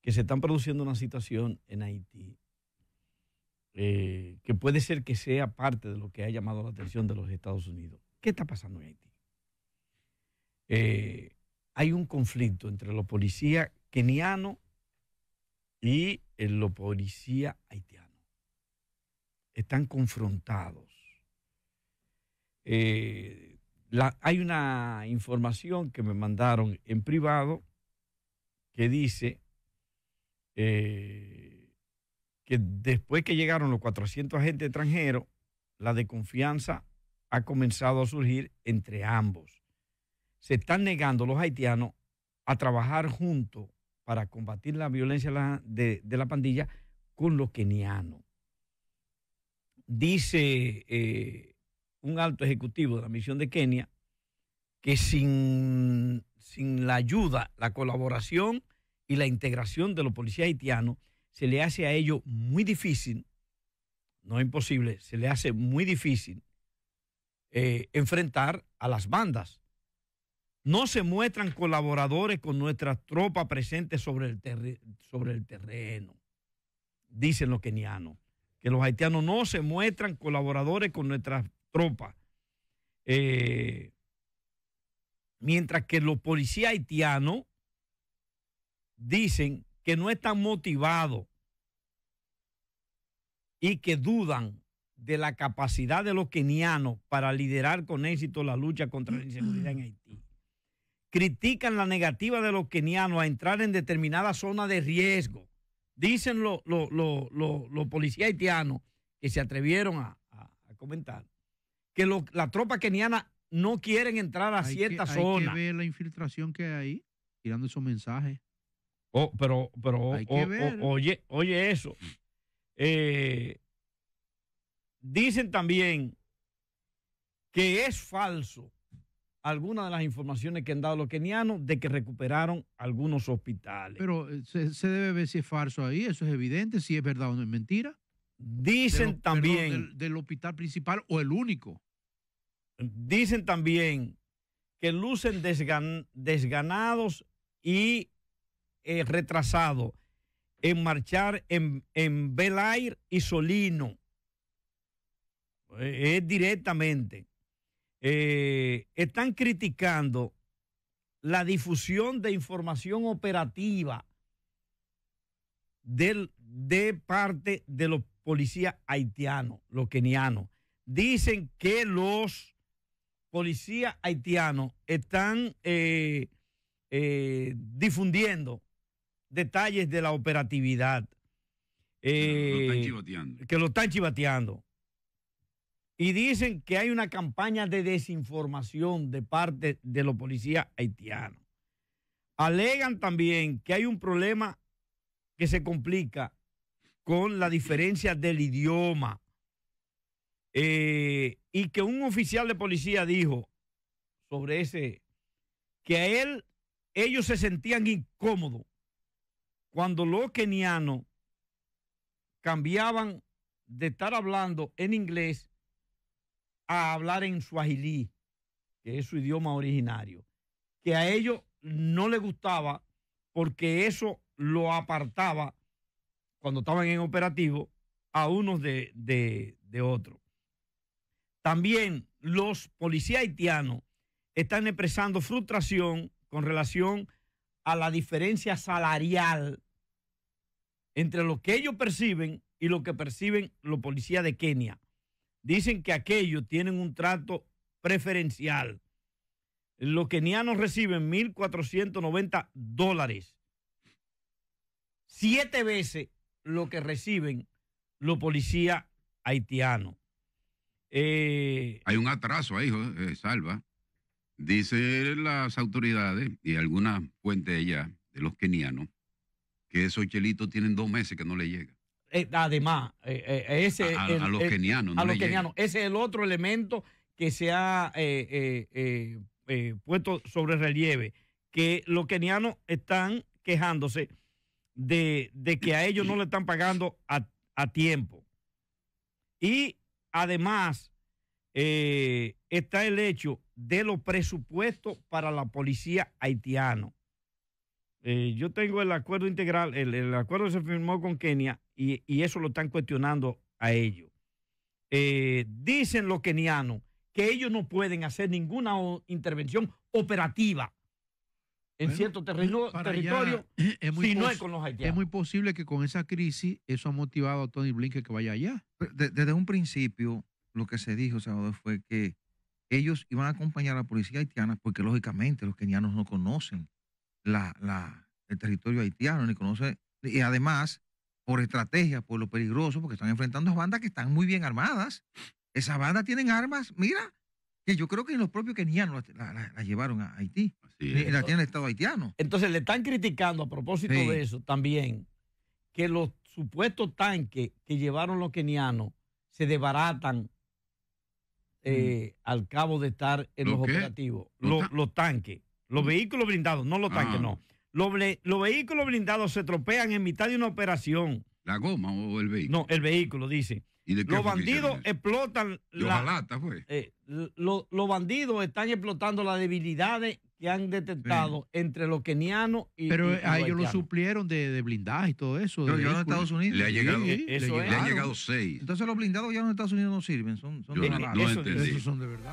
que se están produciendo una situación en Haití eh, que puede ser que sea parte de lo que ha llamado la atención de los Estados Unidos. ¿Qué está pasando en Haití? Eh, hay un conflicto entre los policías kenianos y eh, los policías haitianos. Están confrontados. Eh, hay una información que me mandaron en privado que dice eh, que después que llegaron los 400 agentes extranjeros, la desconfianza ha comenzado a surgir entre ambos. Se están negando los haitianos a trabajar juntos para combatir la violencia de, la pandilla con los kenianos. Dice... Eh, un alto ejecutivo de la misión de Kenia que sin, sin la ayuda, la colaboración y la integración de los policías haitianos, se le hace a ellos muy difícil, no imposible, se le hace muy difícil eh, enfrentar a las bandas. No se muestran colaboradores con nuestras tropas presentes sobre el, sobre el terreno, dicen los kenianos, que los haitianos no se muestran colaboradores con nuestras tropas. Eh, mientras que los policías haitianos dicen que no están motivados y que dudan de la capacidad de los kenianos para liderar con éxito la lucha contra la inseguridad en Haití. Critican la negativa de los kenianos a entrar en determinada zona de riesgo. Dicen los policías haitianos que se atrevieron a comentar que la tropa keniana no quieren entrar a cierta zona. Hay que ver la infiltración que hay ahí, tirando esos mensajes. Oh, pero, pero, oye, oye eso. Eh, dicen también que es falso algunas de las informaciones que han dado los kenianos de que recuperaron algunos hospitales. Pero eh, se, debe ver si es falso ahí, eso es evidente, si es verdad o no es mentira. Dicen también. del, hospital principal o el único. Dicen también que lucen desganados y eh, retrasados en marchar en, en Belair y Solino. Eh, es directamente. Eh, están criticando la difusión de información operativa del, de parte de los policías haitianos, los kenianos. Dicen que los policías haitianos están eh, eh, difundiendo detalles de la operatividad. Que lo eh, están chivateando. Y dicen que hay una campaña de desinformación de parte de los policías haitianos. Alegan también que hay un problema que se complica con la diferencia del idioma. Eh, y que un oficial de policía dijo sobre ese, que a él ellos se sentían incómodos cuando los kenianos cambiaban de estar hablando en inglés a hablar en suajilí, que es su idioma originario, que a ellos no les gustaba porque eso lo apartaba cuando estaban en operativo a unos de, de otros. También los policías haitianos están expresando frustración con relación a la diferencia salarial entre lo que ellos perciben y lo que perciben los policías de Kenia. Dicen que aquellos tienen un trato preferencial. Los kenianos reciben 1.490 dólares, siete veces lo que reciben los policías haitianos. Eh, Hay un atraso ahí, eh, Salva. Dicen las autoridades y algunas fuentes ella, de los kenianos que esos chelitos tienen dos meses que no le llega. Eh, además, ese a, los kenianos. Ese es el otro elemento que se ha puesto sobre relieve, que los kenianos están quejándose de, que a ellos no le están pagando a tiempo. Y Además, eh, está el hecho de los presupuestos para la policía haitiano. Eh, yo tengo el acuerdo integral, el, acuerdo se firmó con Kenia y, eso lo están cuestionando a ellos. Eh, dicen los kenianos que ellos no pueden hacer ninguna intervención operativa en cierto territorio es muy si no es con los haitianos. Es muy posible que con esa crisis eso ha motivado a Tony Blinken que vaya allá. desde un principio lo que se dijo, Salvador, fue que ellos iban a acompañar a la policía haitiana porque lógicamente los kenianos no conocen la, el territorio haitiano, ni conocen, y además por estrategia, por lo peligroso, porque están enfrentando bandas que están muy bien armadas. Esas bandas tienen armas, mira, yo creo que los propios kenianos la, llevaron a Haití. Eh, la tiene el Estado haitiano. Entonces le están criticando a propósito de eso también, que los supuestos tanques que llevaron los kenianos se desbaratan eh, mm. al cabo de estar en los, operativos. ¿Los, tanques, los mm. vehículos blindados, no los tanques, ah. no. Los, los vehículos blindados se tropean en mitad de una operación ¿La goma o el vehículo? No, el vehículo, dice. los bandidos explotan... la, fue pues. los bandidos están explotando las debilidades que han detectado entre los kenianos y Pero eh, a ellos lo suplieron de, de, blindaje y todo eso. Pero Estados Unidos. Le han llegado, seis. Entonces los blindados ya en Estados Unidos no sirven, son, son Yo no Esos son de verdad.